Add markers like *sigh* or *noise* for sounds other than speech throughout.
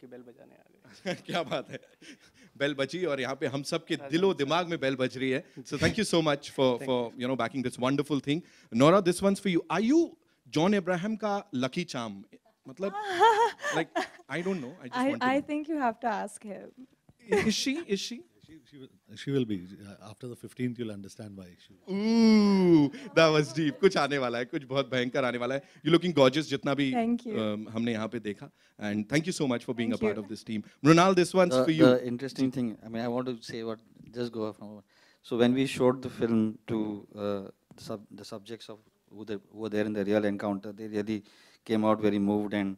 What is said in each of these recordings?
के बेल बजाने आ गए *laughs* क्या बात है बेल बची और यहाँ पे हम सब के दिलो दिमाग में बेल बज रही है so thank you so much for for you know backing this wonderful thing Nora this one's for you are you John Ibrahim का लकी चाम मतलब like I don't know I just I think you have to ask him is she is she she, will, be. Uh, after the 15th, you'll understand why. She Ooh, that was deep. Kuch aane wala hai. Kuch bahut bhayankar wala hai. You're looking gorgeous, jitna bhi thank you. Um, humne pe dekha. And thank you so much for being a part of this team. Mrunal, this one's for you. interesting thing, I mean, I want to say what, just go off. So when we showed the film to uh, the, subjects of who, were there in the real encounter, they really came out very moved and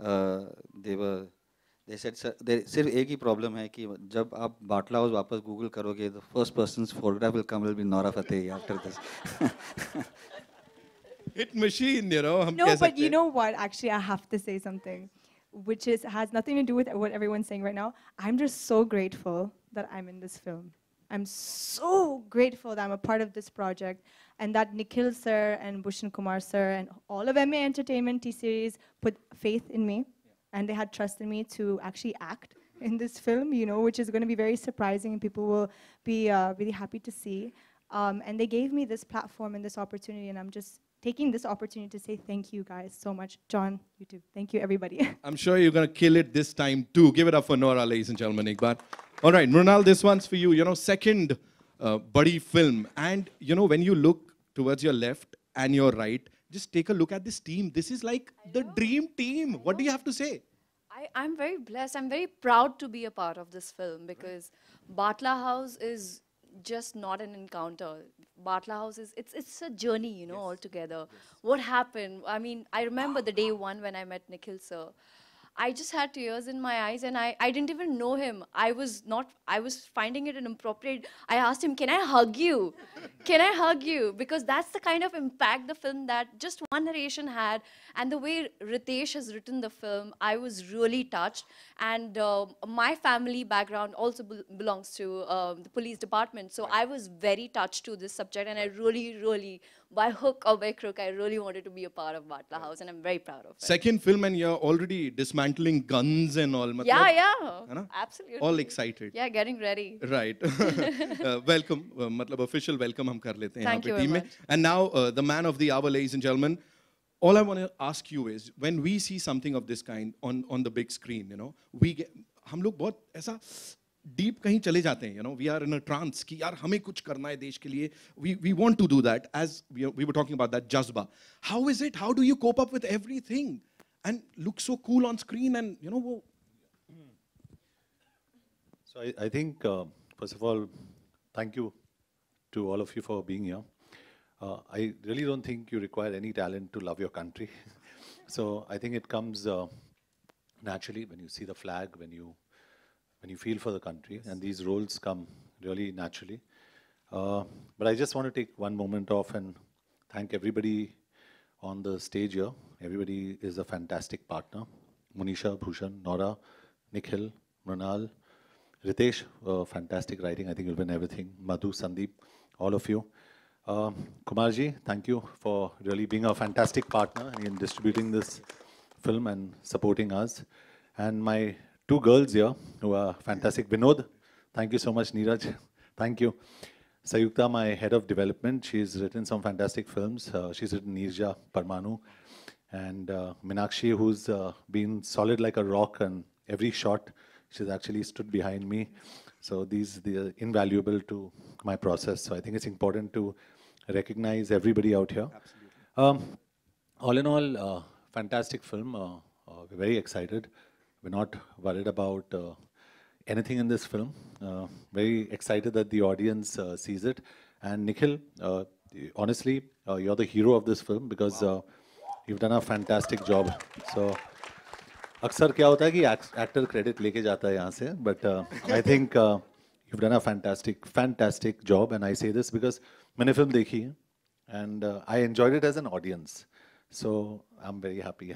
uh, they were they said sir, सिर्फ एक ही problem. है कि जब आप बाटला हाउस वापस Google करोगे the first person photograph will come will be Nora Fateh after this hit machine you know hum no but you know what actually i have to say something which is has nothing to do with what everyone's saying right now i'm just so grateful that i'm in this film I'm so grateful that I'm a part of this project and that Nikhil sir and Bhushan Kumar sir and all of MA Entertainment T-Series put faith in me and they had trusted me to actually act in this film, you know, which is going to be very surprising and people will be uh, really happy to see. Um, and they gave me this platform and this opportunity, and I'm just taking this opportunity to say thank you guys so much. John, you too. Thank you, everybody. *laughs* I'm sure you're going to kill it this time too. Give it up for Nora, ladies and gentlemen. Iqbal. All right, Mrunal, this one's for you. You know, second uh, buddy film. And, you know, when you look towards your left and your right, just take a look at this team. This is like I the know. dream team. what do you have to say? I, am very blessed. I'm very proud to be a part of this film because right. House is just not an encounter. Bartla House is it's it's a journey, you know, yes. altogether. Yes. What happened? I mean, I remember the day one when I met Nikhil sir. I just had tears in my eyes and I, I didn't even know him. I was not, I was finding it inappropriate. I asked him, can I hug you? Can I hug you? Because that's the kind of impact the film that just one narration had. And the way Ritesh has written the film, I was really touched. And uh, my family background also be belongs to uh, the police department. So I was very touched to this subject and I really, really by hook or by crook, I really wanted to be a part of Batla House, and I'm very proud of it. Second film, and you're already dismantling guns and all. yeah, yeah. Absolutely. All excited. Yeah, getting ready. Right. *laughs* uh, welcome. Uh, matlab official welcome Thank you very much. And now, uh, the man of the hour, ladies and gentlemen. All I want to ask you is, when we see something of this kind on, on the big screen, you know, we get, हम लोग बहुत ऐसा deep कहीं चले जाते हैं you know we are in a trance कि यार हमें कुछ करना है देश के लिए we we want to do that as we were talking about that जज्बा how is it how do you cope up with everything and look so cool on screen and you know वो so I I think first of all thank you to all of you for being here I really don't think you require any talent to love your country so I think it comes naturally when you see the flag when you when you feel for the country, yes. and these roles come really naturally. Uh, but I just want to take one moment off and thank everybody on the stage here. Everybody is a fantastic partner. Munisha, Bhushan, Nora, Nikhil, Mranal, Ritesh, uh, fantastic writing. I think you'll win everything. Madhu, Sandeep, all of you. Uh, Kumarji, thank you for really being a fantastic partner in distributing this film and supporting us. And my two girls here who are fantastic. Vinod, thank you so much, Neeraj. *laughs* thank you. Sayukta, my head of development, she's written some fantastic films. Uh, she's written Nirja Parmanu and uh, Minakshi, who's uh, been solid like a rock and every shot she's actually stood behind me. So these are invaluable to my process. So I think it's important to recognize everybody out here. Um, all in all, uh, fantastic film. Uh, uh, we're very excited. We're not worried about uh, anything in this film. Uh, very excited that the audience uh, sees it. And Nikhil, uh, honestly, uh, you're the hero of this film because wow. Uh, you've done a fantastic job. So. अक्सर क्या होता है कि actor credit लेके जाता है यहाँ से but I think you've done a fantastic, fantastic job. And I say this because मैंने फिल्म देखी है and I enjoyed it as an audience. So I am very happy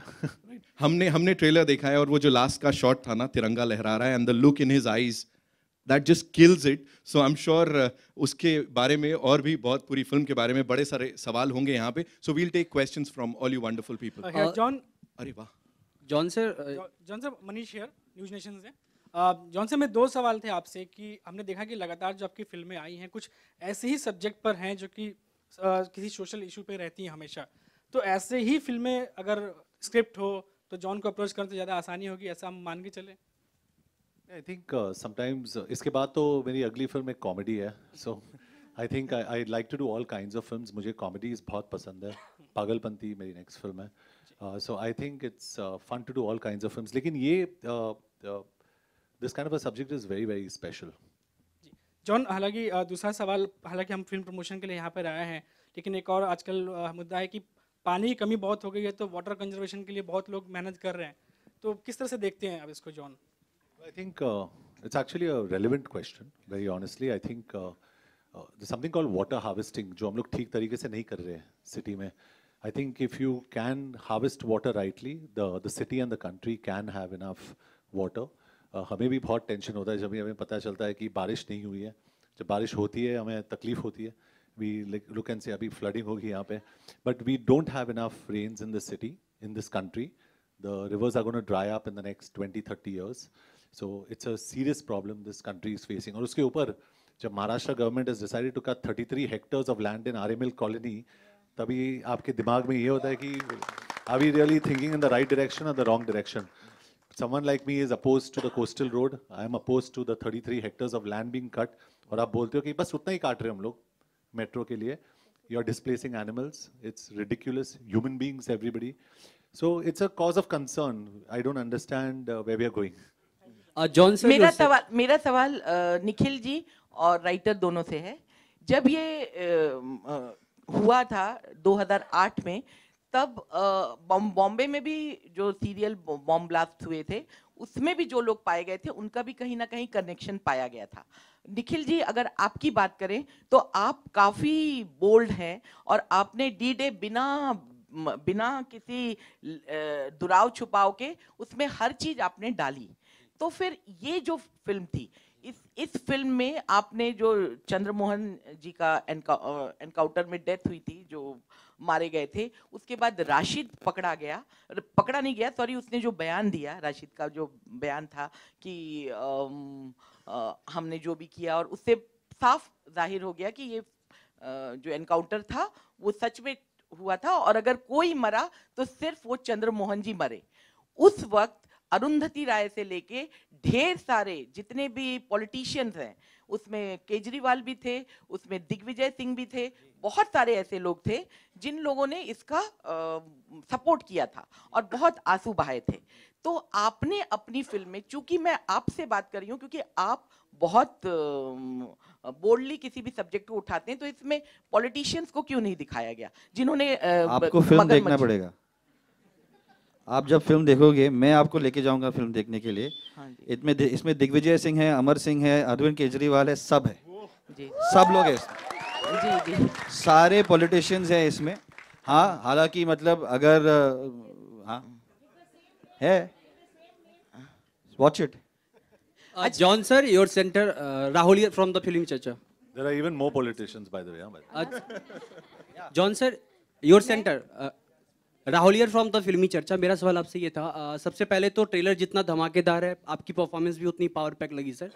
हमने हमने ट्रेलर देखा है और वो जो लास्ट का शॉट था ना तिरंगा लहरा रहा है and the look in his eyes that just kills it so I am sure उसके बारे में और भी बहुत पूरी फिल्म के बारे में बड़े सारे सवाल होंगे यहाँ पे so we'll take questions from all you wonderful people John अरे वाह John sir John sir Manish here News Nation से जॉन uh, सर मैं दो सवाल थे आपसे कि हमने देखा कि लगातार जो आपकी फिल्में आई हैं कुछ ऐसे ही सब्जेक्ट पर हैं जो कि uh, किसी सोशल इशू पे रहती हैं हमेशा तो ऐसे ही फिल्में अगर स्क्रिप्ट हो तो जॉन को अप्रोच करने तो ज़्यादा आसानी होगी ऐसा हम मान के चले आई थिंक समटाइम्स इसके बाद तो मेरी अगली फिल्म एक कॉमेडी है so I think I like to do all kind of film मुझे कॉमेडीज बहुत पसंद है पागलपंथी मेरी नेक्स्ट फिल्म है so I think it's fun to do all kind of film लेकिन ये this kind of a subject is very very special John हालांकि uh, दूसरा सवाल हालांकि हम फिल्म प्रमोशन के लिए यहाँ पर आए हैं लेकिन एक और आजकल uh, मुद्दा है कि पानी की कमी बहुत हो गई है तो वाटर कंजर्वेशन के लिए बहुत लोग मेहनत कर रहे हैं तो किस तरह से देखते हैं अब इसको John I think it's actually a relevant question very honestly I think something call water harvesting जो हम लोग ठीक तरीके से नहीं कर रहे हैं सिटी में I think if you can harvest water rightly the the city and the country can have enough water uh, हमें भी बहुत टेंशन होता है जब हमें पता चलता है कि बारिश नहीं हुई है जब बारिश होती है हमें तकलीफ होती है we like, look and say, abhi flooding hogi yahan pe. But we don't have enough rains in the city, in this country. The rivers are going to dry up in the next 20, 30 years. So it's a serious problem this country is facing. और उसके ऊपर जब Maharashtra government has decided to cut 33 hectares of land in RML colony, तभी आपके दिमाग में ये होता है कि are we really thinking in the right direction or the wrong direction? Someone like me is opposed to the coastal road. I am opposed to the 33 hectares of land being cut. और आप बोलते हो कि बस उतना ही काट रहे हम लोग मेट्रो के लिए you are displacing animals it's ridiculous human beings everybody so it's a cause of concern I don't understand way we are going John sir मेरा सवाल मेरा सवाल निखिल जी और राइटर दोनों से है जब ये uh, हुआ था 2008 में तब बॉम्बे में भी जो सीरियल बॉम्ब ब्लास्ट हुए थे उसमें भी जो लोग पाए गए थे उनका भी कहीं ना कहीं कनेक्शन पाया गया था निखिल जी अगर आपकी बात करें तो आप काफ़ी बोल्ड हैं और आपने डी डे बिना बिना किसी दुराव छुपाव के उसमें हर चीज़ आपने डाली तो फिर ये जो फिल्म थी इस इस फिल्म में आपने जो चंद्रमोहन जी का एनकाउंटर में डेथ हुई थी जो मारे गए थे उसके बाद राशिद पकड़ा गया पकड़ा नहीं गया सॉरी उसने जो बयान दिया राशिद का जो बयान था कि आ, आ, हमने जो भी किया और उससे साफ जाहिर हो गया कि ये जो एनकाउंटर था वो सच में हुआ था और अगर कोई मरा तो सिर्फ वो चंद्रमोहन जी मरे उस वक्त अरुंधति राय से लेके ढेर सारे जितने भी पॉलिटिशियंस हैं उसमें केजरीवाल भी थे उसमें दिग्विजय सिंह भी थे बहुत सारे ऐसे लोग थे जिन लोगों ने इसका आ, सपोर्ट किया था और बहुत आंसू बहाए थे तो आपने अपनी फिल्म में चूंकि मैं आपसे बात कर रही हूँ क्योंकि आप बहुत बोल्डली किसी भी सब्जेक्ट को उठाते हैं तो इसमें पॉलिटिशियंस को क्यों नहीं दिखाया गया जिन्होंने आपको फिल्म देखना पड़ेगा आप जब फिल्म देखोगे मैं आपको लेके जाऊंगा फिल्म देखने के लिए हाँ इसमें इसमें दिग्विजय सिंह है अमर सिंह है अरविंद केजरीवाल है सब है जी। सब लोग है जी, जी। सारे पॉलिटिशियंस हैं इसमें हाँ हालांकि मतलब अगर हाँ है watch it John sir your centre Rahul from the film Charcha there are even more politicians by the way John sir your centre राहुलियर फ्रॉम द फिल्मी चर्चा मेरा सवाल आपसे ये था आ, सबसे पहले तो ट्रेलर जितना धमाकेदार है आपकी परफॉर्मेंस भी उतनी पावर पैक लगी सर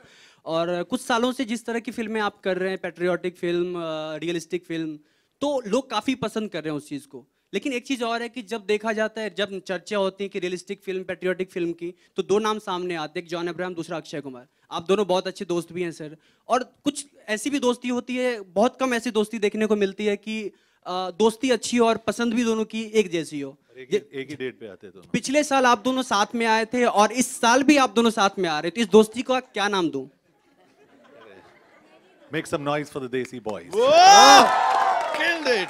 और कुछ सालों से जिस तरह की फिल्में आप कर रहे हैं पेट्रियाटिक फिल्म रियलिस्टिक फिल्म तो लोग काफ़ी पसंद कर रहे हैं उस चीज़ को लेकिन एक चीज़ और है कि जब देखा जाता है जब चर्चा होती है कि रियलिस्टिक फिल्म पेट्रियाटिक फिल्म की तो दो नाम सामने आते हैं जॉन अब्राहम दूसरा अक्षय कुमार आप दोनों बहुत अच्छे दोस्त भी हैं सर और कुछ ऐसी भी दोस्ती होती है बहुत कम ऐसी दोस्ती देखने को मिलती है कि दोस्ती अच्छी हो और पसंद भी दोनों की एक जैसी हो एक, एक ही डेट पे आते दोनों पिछले साल आप दोनों साथ में आए थे और इस साल भी आप दोनों साथ में आ रहे थे इस दोस्ती का क्या नाम दूं Make some noise for the Desi boys. Whoa! Oh! Killed it.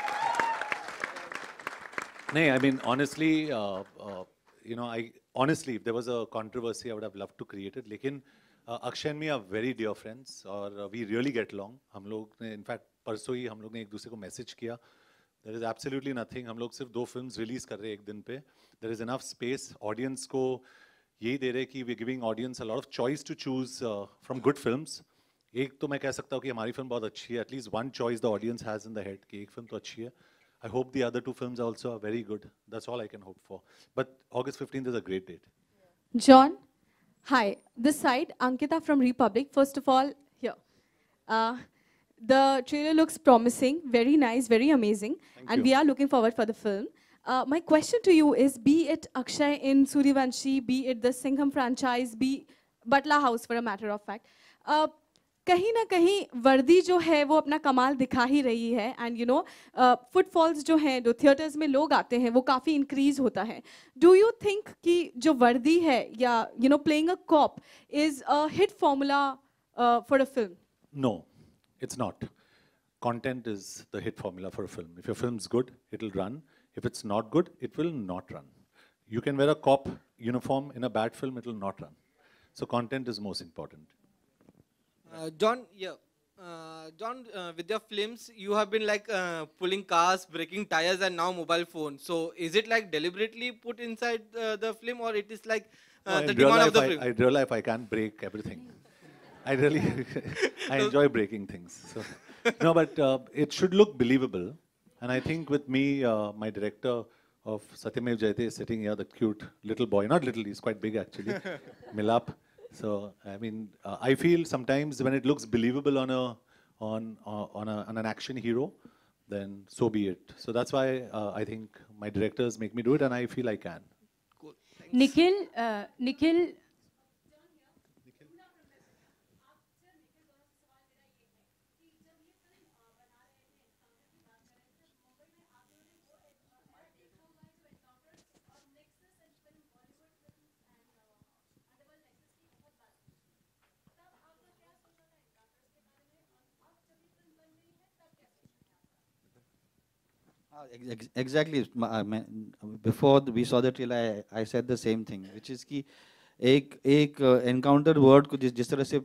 No, I mean honestly, uh, uh, you know, I honestly, if there was a controversy, I would have loved to create it. लेकिन uh, Akshay and me are very dear friends, और uh, we really get along. हम लोग ने in fact परसों ही हम लोग ने एक दूसरे को मैसेज किया. देर इज़ एब्सोल्युटली नथिंग हम लोग सिर्फ दो फिल्म रिलीज़ कर रहे हैं एक दिन पे there is enough space audience को यही दे रहे कि we giving audience a lot of choice to choose from good film एक तो मैं कह सकता हूँ कि हमारी फिल्म बहुत अच्छी है at least one choice the audience has in the head कि एक फिल्म तो अच्छी है I hope the other two film also are very good That's all I can hope for but August fifteen is a great date John hi this side Ankita from Republic first of all Uh, The trailer looks promising, very nice, very amazing. and we are looking forward for the film. Uh, my question to you is, be it Akshay in Suryavanshi, be it the Singham franchise, be Butla House for a matter of fact, kahin na kahin, Vardhi jo hai, wo apna kamal dikha hi rahi hai. And you know, uh, footfalls jo hai, do theaters mein log aate hai, wo kafi increase hota hai. Do you think ki jo Vardhi hai, ya, you know, playing a cop is a hit formula uh, for a film? No. It's not. Content is the hit formula for a film. If your film's good, it'll run. If it's not good, it will not run. You can wear a cop uniform in a bad film, it'll not run. So content is most important. Uh, John, yeah. Uh, John, uh, with your films, you have been like uh, pulling cars, breaking tires, and now mobile phone. So is it like deliberately put inside uh, the film, or it is like uh, no, the demand of the I, film? I real life, I can't break everything. I really, *laughs* I enjoy breaking things. So. *laughs* No, but uh, it should look believable. And I think with me, uh, my director of Satyamev Jayate is sitting here, the cute little boy. Not little, he's quite big actually. *laughs* Milap. So, I mean, uh, I feel sometimes when it looks believable on a on uh, on, a, on an action hero, then so be it. So that's why uh, I think my directors make me do it, and I feel I can. Cool. Nikhil, uh, Nikhil exactly before we saw the trailer, I, I said the same thing, which कि एक एक encounter word को जिस जिस तरह से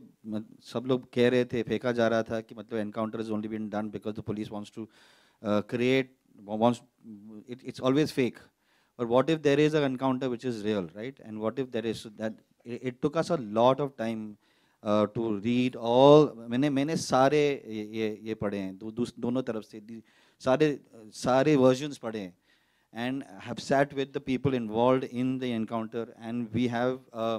सब लोग कह रहे थे फेंका जा रहा था कि मतलब encounter is only been done because the police wants to create wants it it's always fake और what if there is a encounter which is real right and what if there is that it took us a lot of time to read all मैंने मैंने सारे ये ये, पढ़े हैं दो, दोनों तरफ से सारे सारे versions पढ़े and have sat with the people involved in the encounter and we have uh,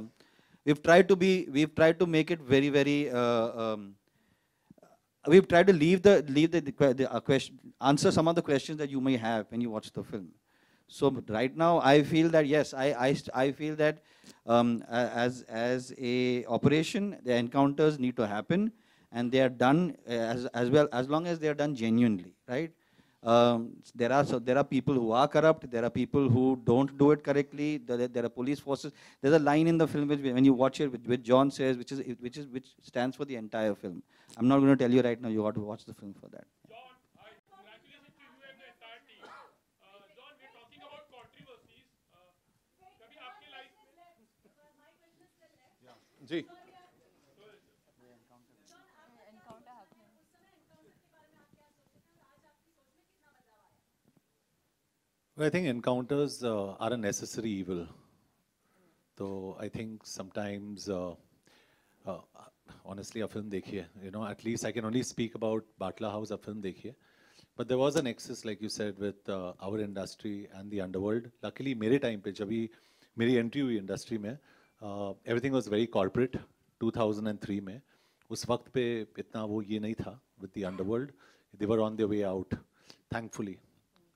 we've tried to be we've tried to make it very very uh, um, we've tried to leave the leave the, the, the uh, question answer some of the questions that you may have when you watch the film so right now i feel that yes i i, I feel that um, as as a operation the encounters need to happen and they are done as as well as long as they are done genuinely right um, there are so there are people who are corrupt. There are people who don't do it correctly. There, there are police forces. There's a line in the film which, when you watch it, which, which, John says, which is which is which stands for the entire film. I'm not going to tell you right now. You got to watch the film for that. John, I congratulate you and the entire team. Uh, John, we're talking about controversies. Uh, yeah. Ji. Well, I think encounters uh, are a necessary evil. So I think sometimes, uh, uh, honestly, a film dekhiye. You know, at least I can only speak about Batla House, a film dekhiye. But there was a nexus, like you said, with uh, our industry and the underworld. Luckily, my time when I was मेरी the industry, mein, uh, everything was very corporate. 2003 में उस वक्त पे इतना वो ये नहीं था with the underworld. They were on their way out, thankfully.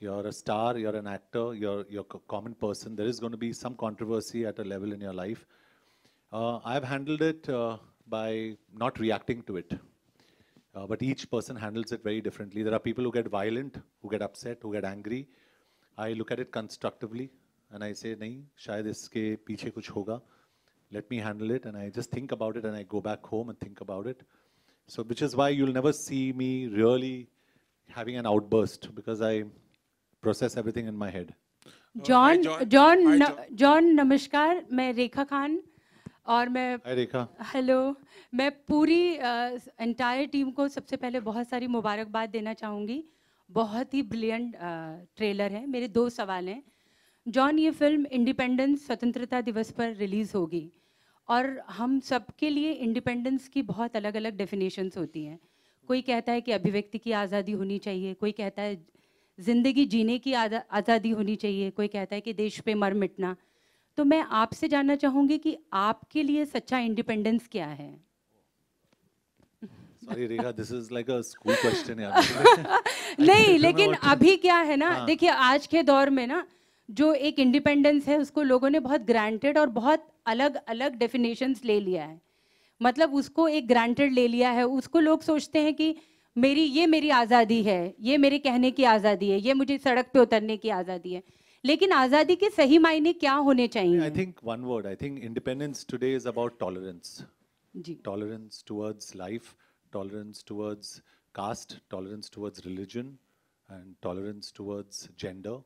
you're a star, you're an actor, you're, you're a common person. There is going to be some controversy at a level in your life. Uh, I've handled it uh, by not reacting to it. Uh, but each person handles it very differently. There are people who get violent, who get upset, who get angry. I look at it constructively and I say, nahi, shayad iske piche kuch hoga. Let me handle it. And I just think about it and I go back home and think about it. So, which is why you'll never see me really having an outburst because I process everything in my head. John John John नमस्कार मैं रेखा खान और मैं Hi, रेखा hello मैं पूरी entire uh, team को सबसे पहले बहुत सारी मुबारकबाद देना चाहूँगी बहुत ही ब्रिलियंट ट्रेलर uh, है मेरे दो सवाल हैं जॉन ये फिल्म इंडिपेंडेंस स्वतंत्रता दिवस पर रिलीज़ होगी और हम सबके लिए इंडिपेंडेंस की बहुत अलग अलग डेफिनेशंस होती हैं कोई कहता है कि अभिव्यक्ति की आज़ादी होनी चाहिए कोई कहता है ज़िंदगी जीने की आज़ादी होनी चाहिए कोई कहता है कि देश पे मर मिटना तो मैं आपसे जानना चाहूंगी कि आपके लिए सच्चा इंडिपेंडेंस क्या है *laughs* *laughs* नहीं लेकिन अभी क्या है ना हाँ. देखिए आज के दौर में ना जो एक इंडिपेंडेंस है उसको लोगों ने बहुत ग्रांटेड और बहुत अलग अलग डेफिनेशंस ले लिया है मतलब उसको एक ग्रांटेड ले लिया है उसको लोग सोचते हैं कि मेरी ये मेरी आज़ादी है ये मेरे कहने की आज़ादी है ये मुझे सड़क पे उतरने की आज़ादी है लेकिन आज़ादी के सही मायने क्या होने चाहिए I think one word I think independence today is about tolerance जी tolerance towards life tolerance towards caste tolerance towards religion and tolerance towards gender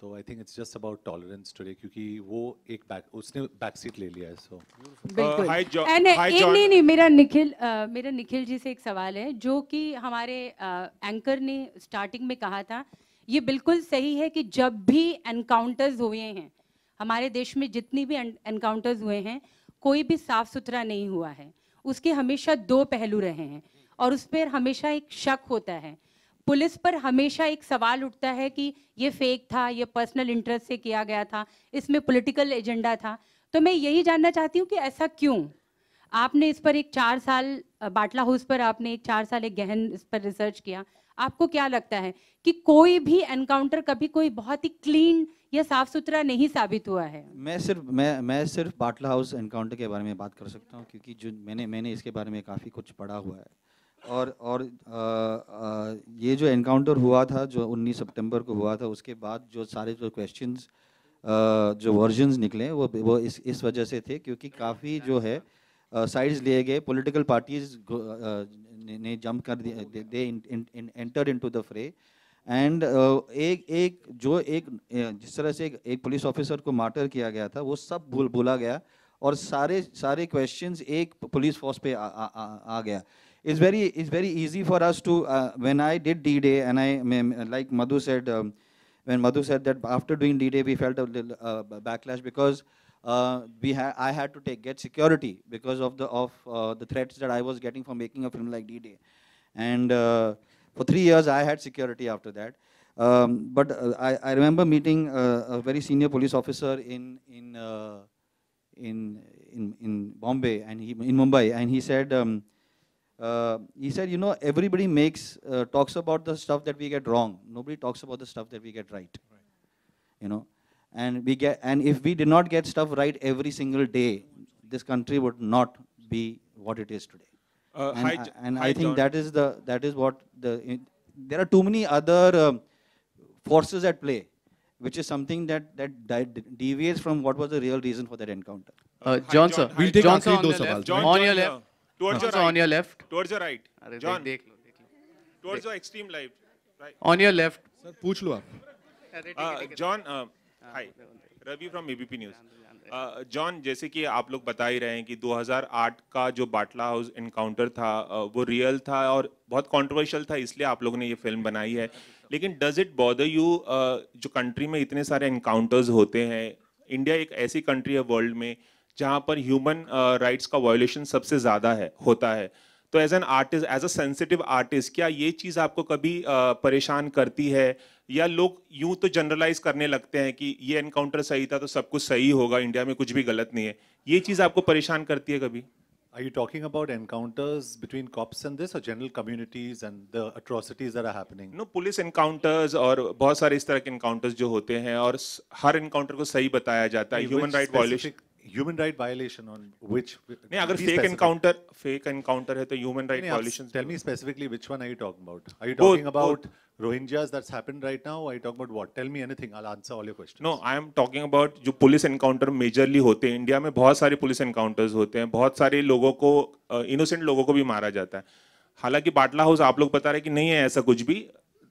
तो I think it's just about tolerance today क्योंकि वो एक back उसने back seat ले लिया है so uh, बिल्कुल uh, एंड नहीं नहीं मेरा निखिल uh, मेरा निखिल जी से एक सवाल है जो कि हमारे एंकर uh, ने स्टार्टिंग में कहा था ये बिल्कुल सही है कि जब भी एनकाउंटर्स हुए हैं हमारे देश में जितनी भी एनकाउंटर्स हुए हैं कोई भी साफ सुथरा नहीं हुआ है उसके हमेशा दो पहलू रहे हैं और उस पर हमेशा एक शक होता है पुलिस पर हमेशा एक सवाल उठता है कि ये फेक था ये पर्सनल इंटरेस्ट से किया गया था इसमें पॉलिटिकल एजेंडा था तो मैं यही जानना चाहती हूँ कि ऐसा क्यों आपने इस पर एक चार साल बाटला हाउस पर आपने एक चार साल एक गहन इस पर रिसर्च किया आपको क्या लगता है कि कोई भी एनकाउंटर कभी कोई बहुत ही क्लीन या साफ सुथरा नहीं साबित हुआ है मैं सिर्फ मैं मैं सिर्फ बाटला हाउस एनकाउंटर के बारे में बात कर सकता हूँ क्योंकि जो मैंने मैंने इसके बारे में काफ़ी कुछ पढ़ा हुआ है और और आ, आ, ये जो एनकाउंटर हुआ था जो 19 सितंबर को हुआ था उसके बाद जो सारे जो क्वेश्चंस जो वर्जन्स निकले वो वो इस इस वजह से थे क्योंकि काफ़ी जो है साइड्स लिए गए पॉलिटिकल पार्टीज ने जंप कर दिया they enter into the fray and एक एक जो एक जिस तरह से एक, एक पुलिस ऑफिसर को मार्टर किया गया था वो सब भूल भूला गया और सारे सारे क्वेश्चंस एक पुलिस फोर्स पे आ, आ, आ, आ गया it's very it's very easy for us to uh, when I did D-Day and I like Madhu said um, when Madhu said that after doing D-Day we felt a little uh, backlash because uh, we ha I had to take get security because of the of uh, the threats that I was getting for making a film like D-Day, and uh, for three years I had security after that. Um, but uh, I, I remember meeting a very senior police officer in in in in in Bombay and he in Mumbai and he said. Um, uh, he said, you know, everybody makes, uh, talks about the stuff that we get wrong. Nobody talks about the stuff that we get right. right. You know, and we get, and if we did not get stuff right every single day, this country would not be what it is today. Uh, and, hi, I, and hi I, think John. that is the that is what the in, there are too many other um, forces at play, which is something that that deviates from what was the real reason for that encounter. Uh, John, hi, John, sir, we'll take John, sir, on, on, left. John, on your left. towards your right. on your left towards your right john dekh lo dekh lo towards your extreme left right on your left sir pooch lo aap john hi ravi from abp news John uh, जैसे कि आप लोग बता ही रहे हैं कि 2008 का जो बाटला हाउस इनकाउंटर था वो रियल था और बहुत कंट्रोवर्शियल था इसलिए आप लोगों ने ये फिल्म बनाई है लेकिन डज इट बॉदर यू जो कंट्री में इतने सारे इनकाउंटर्स होते हैं इंडिया एक ऐसी कंट्री है वर्ल्ड में जहाँ पर ह्यूमन राइट्स uh, का वायोलेशन सबसे ज़्यादा है होता है तो as an artist as a sensitive artist क्या ये चीज़ आपको कभी uh, परेशान करती है या लोग यूं तो जनरलाइज करने लगते हैं कि ये एनकाउंटर सही था तो सब कुछ सही होगा इंडिया में कुछ भी गलत नहीं है ये चीज़ आपको परेशान करती है कभी Are you talking about encounters between cops and this, or general communities and the atrocities that are happening? No, police encounters और बहुत सारे इस तरह के encounters जो होते हैं और हर encounter को सही बताया जाता है. Human right violation. Human right violation on which नहीं अगर फेक एनकाउंटर फेक एनकाउंटर है तो human right violation tell me specifically which one are you talking about are you talking about Rohingyas that's happened right now are you talking about what tell me anything I'll answer all your questions no I am talking about जो police encounter majorly होते हैं India में बहुत सारे police encounters होते हैं बहुत सारे लोगों को इनोसेंट लोगों को भी मारा जाता है हालांकि बाटला हाउस आप लोग बता रहे कि नहीं है ऐसा कुछ भी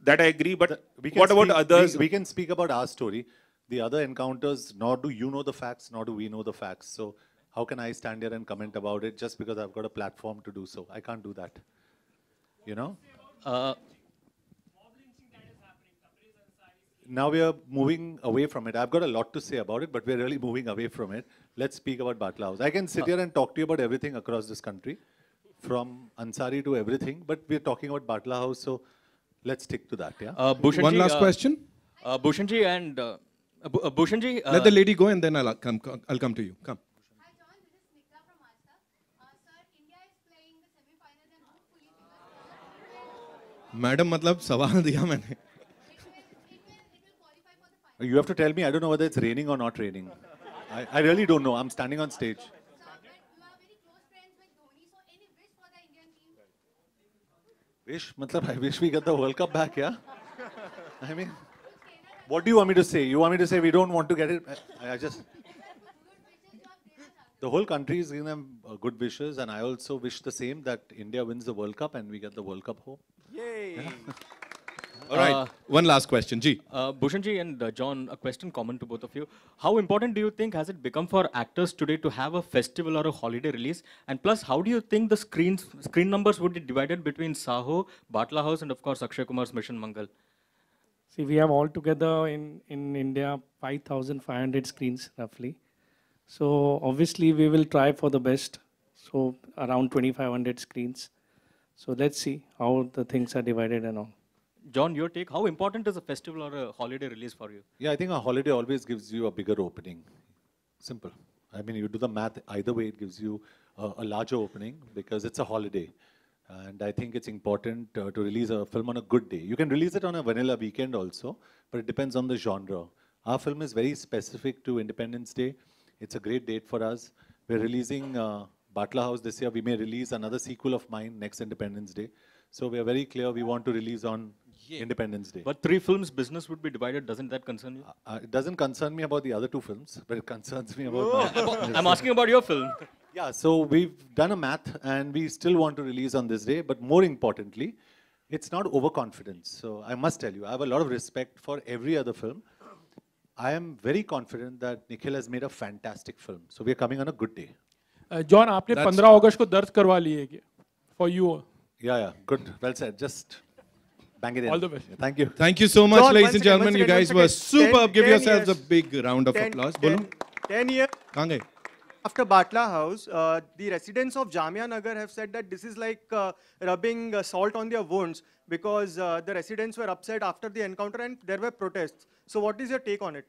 that I agree but what about others we can speak about our story the other encounters, nor do you know the facts, nor do we know the facts. So how can I stand here and comment about it just because I've got a platform to do so? I can't do that. You know? Uh, now we are moving away from it. I've got a lot to say about it, but we're really moving away from it. Let's speak about Batla House. I can sit uh, here and talk to you about everything across this country, from Ansari to everything, but we're talking about Batla House, so let's stick to that. Yeah. Uh, One last uh, question. Uh, Bhushanji and uh, uh, Bhushan ji, uh, let the uh, lady go, and then I'll uh, come. I'll come to you. Come. Uh, Madam, मतलब सवाल दिया मैंने You have to tell me. I don't know whether it's raining or not raining. I, I really don't know. I'm standing on stage. Wish, matlab, I wish we get the World Cup back, yeah? I mean... What do you want me to say? You want me to say we don't want to get it? I, I just. The whole country is giving them uh, good wishes, and I also wish the same that India wins the World Cup and we get the World Cup home. Yay! Yeah. All right, uh, one last question, Ji. Uh, Ji and uh, John, a question common to both of you. How important do you think has it become for actors today to have a festival or a holiday release? And plus, how do you think the screens, screen numbers would be divided between Saho, Batla House, and of course Akshay Kumar's Mission Mangal? See, we have altogether in, in India 5,500 screens roughly. So obviously we will try for the best. So around 2,500 screens. So let's see how the things are divided and all. John, your take, how important is a festival or a holiday release for you? Yeah, I think a holiday always gives you a bigger opening. Simple. I mean, you do the math, either way, it gives you a, a larger opening because it's a holiday. And I think it's important uh, to release a film on a good day. You can release it on a vanilla weekend also, but it depends on the genre. Our film is very specific to Independence Day. It's a great date for us. We're releasing uh, House this year. We may release another sequel of mine next Independence Day. So we are very clear we want to release on yeah. Independence Day. But three films business would be divided. Doesn't that concern you? Uh, uh it doesn't concern me about the other two films, but it *laughs* concerns me about. I'm asking about your film. *laughs* Yeah, so we've done a math and we still want to release on this day, but more importantly, it's not overconfidence. So I must tell you, I have a lot of respect for every other film. I am very confident that Nikhil has made a fantastic film. So we are coming on a good day. Uh, John, आपने 15 अगस्त को दर्ज करवा क्या? For you. Yeah, yeah, good. Well said. Just bang it in. All the best. thank you. Thank you so much, John, ladies and gentlemen. you guys were superb. Ten, Give ten yourselves years. a big round of ten, applause. Ten, Bolo. 10 years. After Batla House, uh, the residents of Jamia Nagar have said that this is like uh, rubbing uh, salt on their wounds because uh, the residents were upset after the encounter and there were protests. So what is your take on it?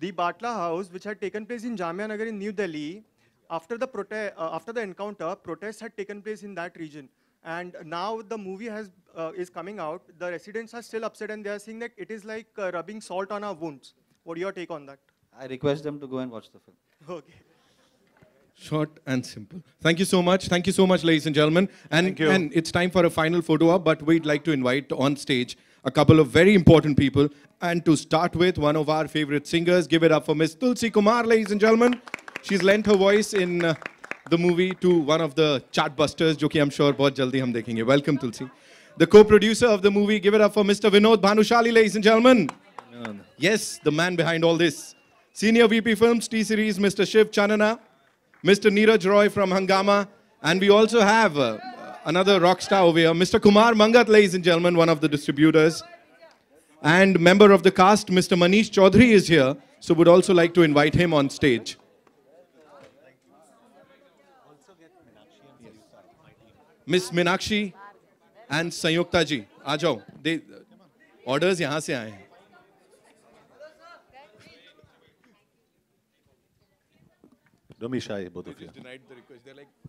The Batla House, which had taken place in Jamia Nagar in New Delhi, after the, prote uh, after the encounter, protests had taken place in that region. And now the movie has, uh, is coming out. The residents are still upset and they are saying that it is like rubbing salt on our wounds. What your take on that? I request them to go and watch the film. *laughs* Okay. Short and simple. Thank you so much. Thank you so much, ladies and gentlemen. And, and it's time for a final photo op, but we'd like to invite on stage a couple of very important people. And to start with, one of our favorite singers. Give it up for Miss Tulsi Kumar, ladies and gentlemen. She's lent her voice in uh, the movie to one of the chartbusters, which I'm sure बहुत जल्दी हम देखेंगे. Welcome, Tulsi. The co-producer of the movie. Give it up for Mr. Vinod Bhanushali, ladies and gentlemen. Yes, the man behind all this. Senior VP Films, T-Series, Mr. Shiv Chanana, Mr. Neeraj Roy from Hangama, and we also have uh, another rock star over here, Mr. Kumar Mangat, ladies and gentlemen, one of the distributors. And member of the cast, Mr. Manish Chaudhary is here, so would also like to invite him on stage. Miss Minakshi and Sanyukta ji, आ जाओ orders orders यहाँ से Ramesh, I, both of you. denied the request. They're like,